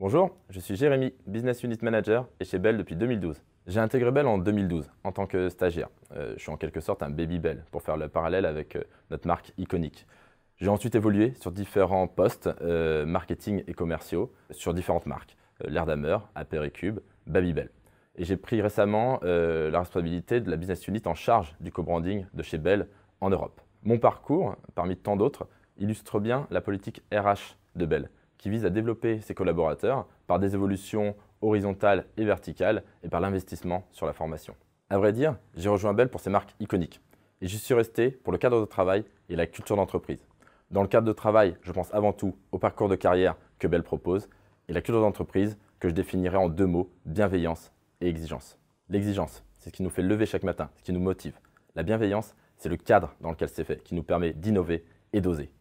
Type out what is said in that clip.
Bonjour, je suis Jérémy, Business Unit Manager et chez Bell depuis 2012. J'ai intégré Bell en 2012 en tant que stagiaire. Euh, je suis en quelque sorte un baby Bell pour faire le parallèle avec euh, notre marque iconique. J'ai ensuite évolué sur différents postes euh, marketing et commerciaux sur différentes marques, L'erdamer, AperiCube, Baby Bell. Et j'ai pris récemment la responsabilité de la business unit en charge du co-branding de chez Bell en Europe. Mon parcours, parmi tant d'autres, illustre bien la politique RH de Bell qui vise à développer ses collaborateurs par des évolutions horizontales et verticales et par l'investissement sur la formation. À vrai dire, j'ai rejoint Bell pour ses marques iconiques et j'y suis resté pour le cadre de travail et la culture d'entreprise. Dans le cadre de travail, je pense avant tout au parcours de carrière que Bell propose et la culture d'entreprise que je définirai en deux mots, bienveillance et exigence. L'exigence, c'est ce qui nous fait lever chaque matin, ce qui nous motive. La bienveillance, c'est le cadre dans lequel c'est fait, qui nous permet d'innover et d'oser.